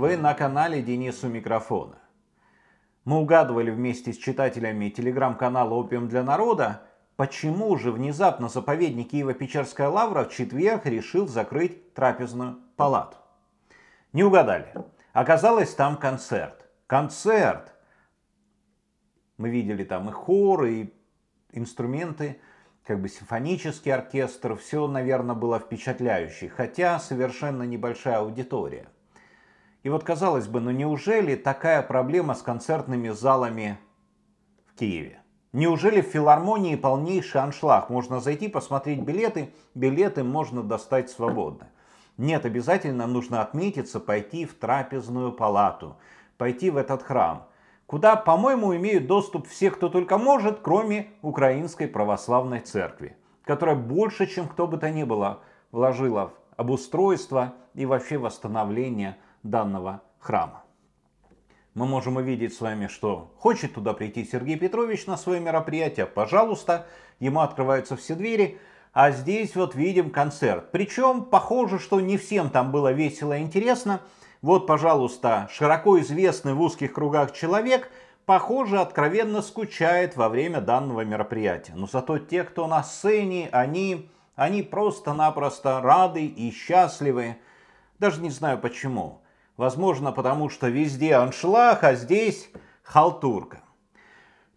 Вы на канале Денису Микрофона. Мы угадывали вместе с читателями телеграм-канала «Опиум для народа», почему же внезапно заповедник Киево-Печерская лавра в четверг решил закрыть трапезную палату. Не угадали. Оказалось, там концерт. Концерт! Мы видели там и хоры, и инструменты, как бы симфонический оркестр. Все, наверное, было впечатляюще, хотя совершенно небольшая аудитория – и вот казалось бы, ну неужели такая проблема с концертными залами в Киеве? Неужели в филармонии полнейший аншлаг? Можно зайти, посмотреть билеты, билеты можно достать свободно. Нет, обязательно нужно отметиться, пойти в трапезную палату, пойти в этот храм, куда, по-моему, имеют доступ все, кто только может, кроме Украинской Православной Церкви, которая больше, чем кто бы то ни было, вложила в обустройство и вообще восстановление данного храма. Мы можем увидеть с вами, что хочет туда прийти Сергей Петрович на свое мероприятие, пожалуйста, ему открываются все двери. А здесь вот видим концерт. Причем похоже, что не всем там было весело и интересно. Вот, пожалуйста, широко известный в узких кругах человек, похоже, откровенно скучает во время данного мероприятия. Но зато те, кто на сцене, они, они просто-напросто рады и счастливы. Даже не знаю почему. Возможно, потому что везде аншлаг, а здесь халтурка.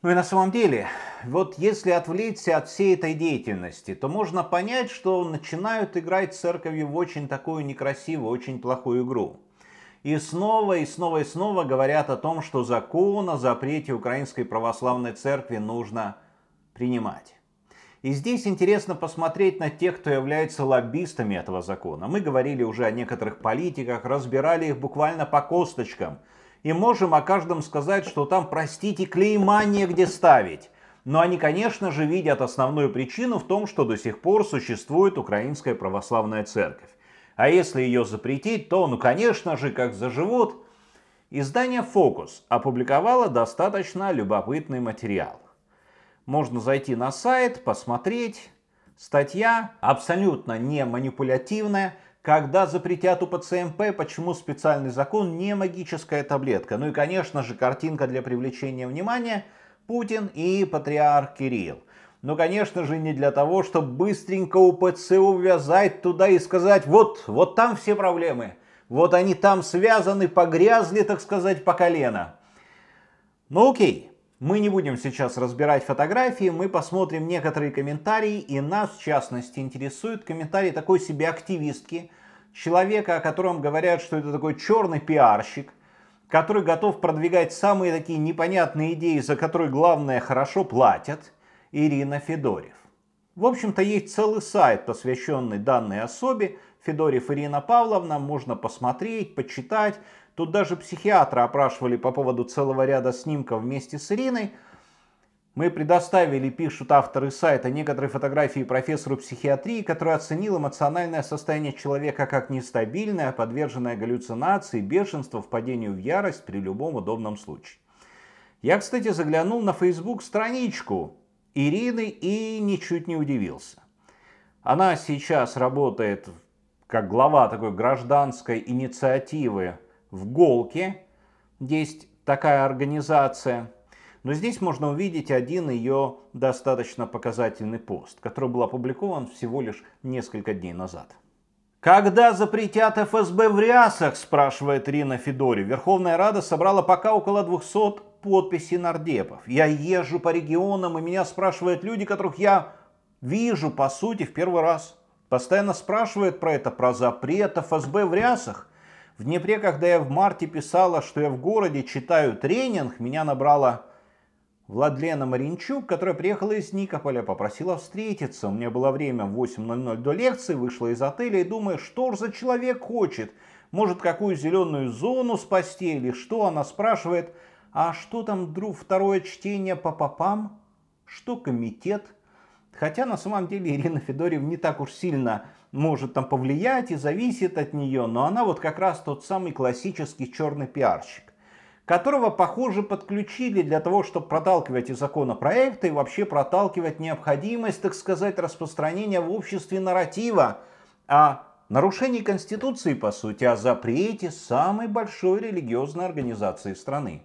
Ну и на самом деле, вот если отвлечься от всей этой деятельности, то можно понять, что начинают играть церковью в очень такую некрасивую, очень плохую игру. И снова, и снова, и снова говорят о том, что закон о запрете Украинской Православной Церкви нужно принимать. И здесь интересно посмотреть на тех, кто является лоббистами этого закона. Мы говорили уже о некоторых политиках, разбирали их буквально по косточкам. И можем о каждом сказать, что там, простите, клейма негде ставить. Но они, конечно же, видят основную причину в том, что до сих пор существует Украинская Православная Церковь. А если ее запретить, то, ну, конечно же, как заживут. Издание «Фокус» опубликовало достаточно любопытный материал можно зайти на сайт, посмотреть. Статья абсолютно не манипулятивная. Когда запретят УПЦМП, эм почему специальный закон не магическая таблетка? Ну и, конечно же, картинка для привлечения внимания. Путин и патриарх Кирилл. Но, ну, конечно же, не для того, чтобы быстренько УПЦ увязать туда и сказать, вот, вот там все проблемы. Вот они там связаны, погрязли, так сказать, по колено. Ну окей, мы не будем сейчас разбирать фотографии, мы посмотрим некоторые комментарии, и нас, в частности, интересует комментарий такой себе активистки, человека, о котором говорят, что это такой черный пиарщик, который готов продвигать самые такие непонятные идеи, за которые, главное, хорошо платят, Ирина Федорев. В общем-то, есть целый сайт, посвященный данной особе. Федорев Ирина Павловна, можно посмотреть, почитать. Тут даже психиатра опрашивали по поводу целого ряда снимков вместе с Ириной. Мы предоставили, пишут авторы сайта, некоторые фотографии профессору психиатрии, который оценил эмоциональное состояние человека как нестабильное, подверженное галлюцинации, бешенству, впадению в ярость при любом удобном случае. Я, кстати, заглянул на Facebook страничку Ирины и ничуть не удивился. Она сейчас работает как глава такой гражданской инициативы в Голке. Есть такая организация. Но здесь можно увидеть один ее достаточно показательный пост, который был опубликован всего лишь несколько дней назад. Когда запретят ФСБ в рясах, спрашивает Рина Федори. Верховная Рада собрала пока около 200 подписи нардепов. Я езжу по регионам, и меня спрашивают люди, которых я вижу, по сути, в первый раз. Постоянно спрашивают про это, про запрет ФСБ в рясах. В Днепре, когда я в марте писала, что я в городе читаю тренинг, меня набрала Владлена Маринчук, которая приехала из Никополя, попросила встретиться. У меня было время в 8.00 до лекции, вышла из отеля и думаю, что ж за человек хочет. Может, какую зеленую зону спасти или что, она спрашивает – а что там друг второе чтение по попам? Что комитет? Хотя на самом деле Ирина Федорев не так уж сильно может там повлиять и зависит от нее, но она вот как раз тот самый классический черный пиарщик, которого, похоже, подключили для того, чтобы проталкивать и законопроекты, и вообще проталкивать необходимость, так сказать, распространения в обществе нарратива о а нарушении Конституции, по сути, о запрете самой большой религиозной организации страны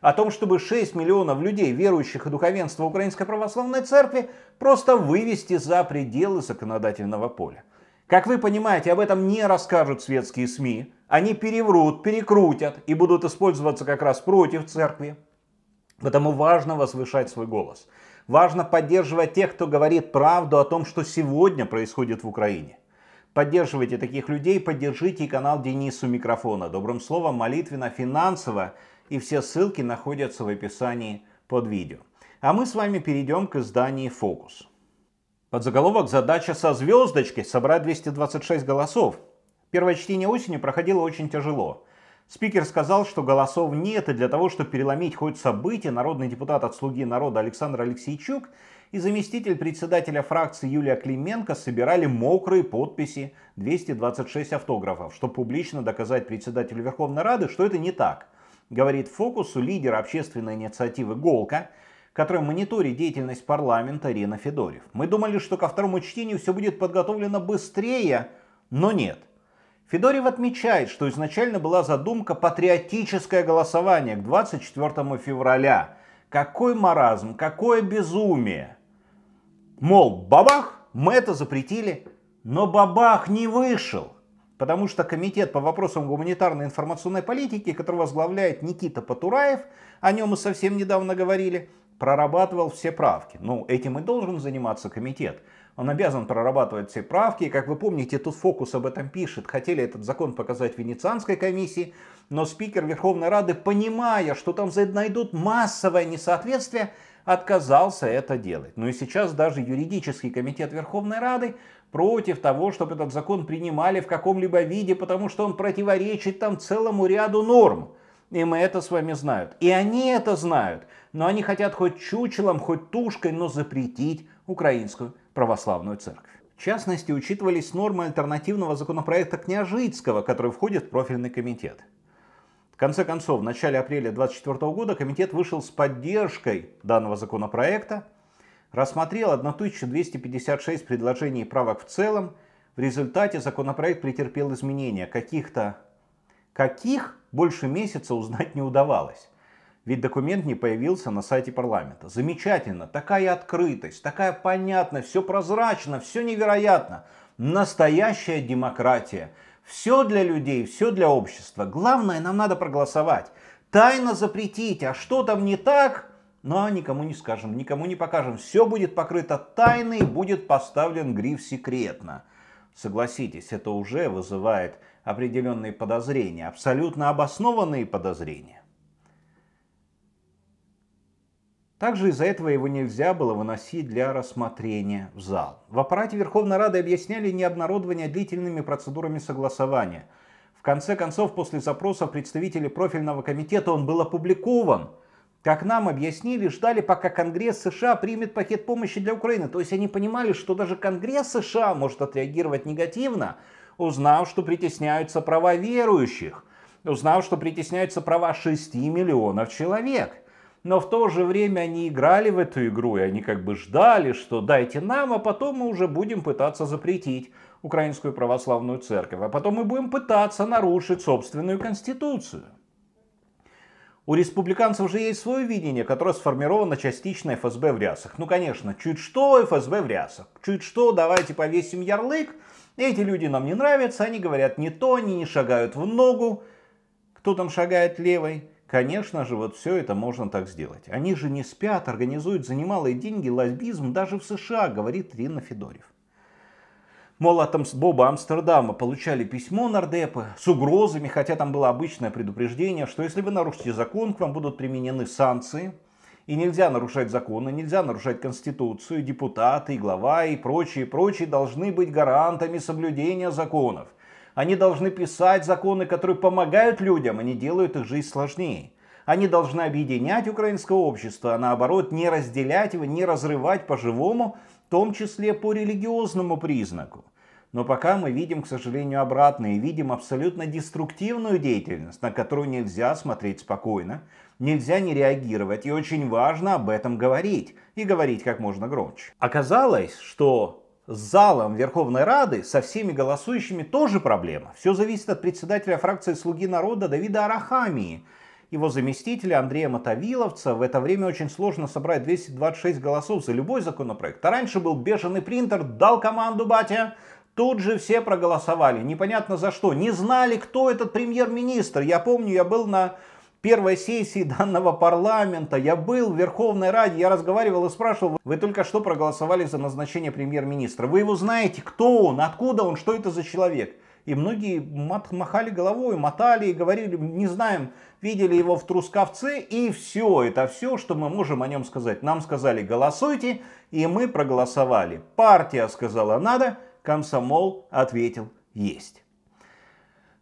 о том, чтобы 6 миллионов людей, верующих и духовенства Украинской Православной Церкви, просто вывести за пределы законодательного поля. Как вы понимаете, об этом не расскажут светские СМИ. Они переврут, перекрутят и будут использоваться как раз против церкви. Поэтому важно возвышать свой голос. Важно поддерживать тех, кто говорит правду о том, что сегодня происходит в Украине. Поддерживайте таких людей, поддержите канал Денису Микрофона. Добрым словом, молитвенно, финансово и все ссылки находятся в описании под видео. А мы с вами перейдем к изданию «Фокус». Под заголовок «Задача со звездочкой» собрать 226 голосов. Первое чтение осенью проходило очень тяжело. Спикер сказал, что голосов нет, и для того, чтобы переломить ход событий, народный депутат от «Слуги народа» Александр Алексейчук и заместитель председателя фракции Юлия Клименко собирали мокрые подписи 226 автографов, чтобы публично доказать председателю Верховной Рады, что это не так – говорит фокусу лидер общественной инициативы «Голка», который мониторит деятельность парламента Рина Федорев. Мы думали, что ко второму чтению все будет подготовлено быстрее, но нет. Федорев отмечает, что изначально была задумка патриотическое голосование к 24 февраля. Какой маразм, какое безумие. Мол, бабах, мы это запретили, но бабах не вышел. Потому что Комитет по вопросам гуманитарной информационной политики, который возглавляет Никита Патураев, о нем мы совсем недавно говорили, прорабатывал все правки. Ну, этим и должен заниматься комитет. Он обязан прорабатывать все правки. И, как вы помните, тут фокус об этом пишет. Хотели этот закон показать Венецианской комиссии, но спикер Верховной Рады, понимая, что там найдут массовое несоответствие, отказался это делать. Ну и сейчас даже юридический комитет Верховной Рады против того, чтобы этот закон принимали в каком-либо виде, потому что он противоречит там целому ряду норм. И мы это с вами знают. И они это знают. Но они хотят хоть чучелом, хоть тушкой, но запретить украинскую православную церковь. В частности, учитывались нормы альтернативного законопроекта Княжицкого, который входит в профильный комитет. В конце концов, в начале апреля 2024 года комитет вышел с поддержкой данного законопроекта – рассмотрел 1256 предложений и правок в целом. В результате законопроект претерпел изменения. Каких-то каких больше месяца узнать не удавалось. Ведь документ не появился на сайте парламента. Замечательно, такая открытость, такая понятность, все прозрачно, все невероятно. Настоящая демократия. Все для людей, все для общества. Главное, нам надо проголосовать. Тайно запретить, а что там не так, но ну, а никому не скажем, никому не покажем. Все будет покрыто тайной, будет поставлен гриф «секретно». Согласитесь, это уже вызывает определенные подозрения, абсолютно обоснованные подозрения. Также из-за этого его нельзя было выносить для рассмотрения в зал. В аппарате Верховной Рады объясняли необнародование длительными процедурами согласования. В конце концов, после запросов представителей профильного комитета он был опубликован – как нам объяснили, ждали, пока Конгресс США примет пакет помощи для Украины. То есть они понимали, что даже Конгресс США может отреагировать негативно, узнав, что притесняются права верующих, узнав, что притесняются права 6 миллионов человек. Но в то же время они играли в эту игру, и они как бы ждали, что дайте нам, а потом мы уже будем пытаться запретить Украинскую православную церковь, а потом мы будем пытаться нарушить собственную конституцию. У республиканцев уже есть свое видение, которое сформировано частично ФСБ в рясах. Ну, конечно, чуть что ФСБ в рясах. Чуть что, давайте повесим ярлык. Эти люди нам не нравятся, они говорят не то, они не шагают в ногу. Кто там шагает левой? Конечно же, вот все это можно так сделать. Они же не спят, организуют за немалые деньги лоббизм даже в США, говорит Рина Федорев. Мол, от Боба Амстердама получали письмо нардепы с угрозами, хотя там было обычное предупреждение, что если вы нарушите закон, к вам будут применены санкции. И нельзя нарушать законы, нельзя нарушать конституцию, депутаты, и глава и прочие, прочие должны быть гарантами соблюдения законов. Они должны писать законы, которые помогают людям, а не делают их жизнь сложнее. Они должны объединять украинское общество, а наоборот не разделять его, не разрывать по-живому, том числе по религиозному признаку. Но пока мы видим, к сожалению, обратное, и видим абсолютно деструктивную деятельность, на которую нельзя смотреть спокойно, нельзя не реагировать, и очень важно об этом говорить, и говорить как можно громче. Оказалось, что с залом Верховной Рады, со всеми голосующими тоже проблема. Все зависит от председателя фракции «Слуги народа» Давида Арахамии, его заместителя Андрея Мотовиловца. В это время очень сложно собрать 226 голосов за любой законопроект. А раньше был бешеный принтер, дал команду батя, Тут же все проголосовали, непонятно за что. Не знали, кто этот премьер-министр. Я помню, я был на первой сессии данного парламента, я был в Верховной Раде, я разговаривал и спрашивал, вы только что проголосовали за назначение премьер-министра, вы его знаете, кто он, откуда он, что это за человек? И многие махали головой, мотали и говорили, не знаем, видели его в Трускавце, и все, это все, что мы можем о нем сказать. Нам сказали, голосуйте, и мы проголосовали. Партия сказала надо, комсомол ответил есть.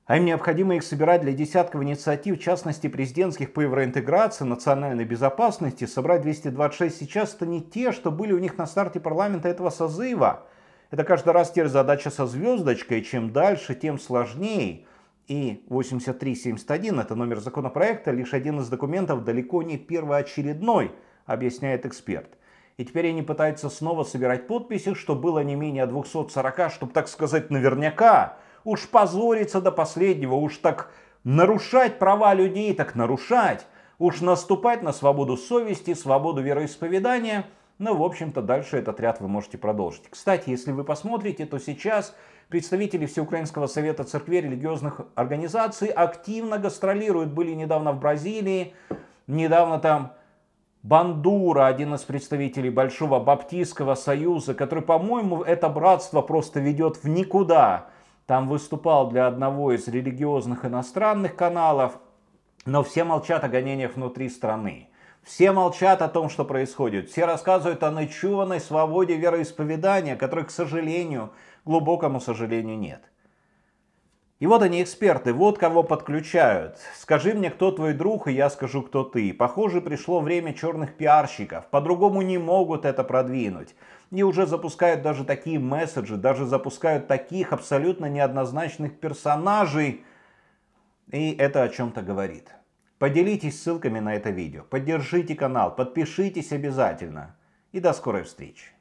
А им необходимо их собирать для десятков инициатив, в частности президентских по евроинтеграции, национальной безопасности. Собрать 226 сейчас это не те, что были у них на старте парламента этого созыва. Это каждый раз теперь задача со звездочкой, чем дальше, тем сложнее. И 8371, это номер законопроекта, лишь один из документов, далеко не первоочередной, объясняет эксперт. И теперь они пытаются снова собирать подписи, что было не менее 240, чтобы, так сказать, наверняка. Уж позориться до последнего, уж так нарушать права людей, так нарушать. Уж наступать на свободу совести, свободу вероисповедания – ну, в общем-то, дальше этот ряд вы можете продолжить. Кстати, если вы посмотрите, то сейчас представители Всеукраинского совета церквей религиозных организаций активно гастролируют. Были недавно в Бразилии, недавно там Бандура, один из представителей Большого Баптистского союза, который, по-моему, это братство просто ведет в никуда. Там выступал для одного из религиозных иностранных каналов, но все молчат о гонениях внутри страны. Все молчат о том, что происходит. Все рассказывают о ночеванной свободе вероисповедания, которой, к сожалению, глубокому сожалению, нет. И вот они эксперты, вот кого подключают. Скажи мне, кто твой друг, и я скажу, кто ты. Похоже, пришло время черных пиарщиков. По-другому не могут это продвинуть. И уже запускают даже такие месседжи, даже запускают таких абсолютно неоднозначных персонажей. И это о чем-то говорит. Поделитесь ссылками на это видео, поддержите канал, подпишитесь обязательно. И до скорой встречи.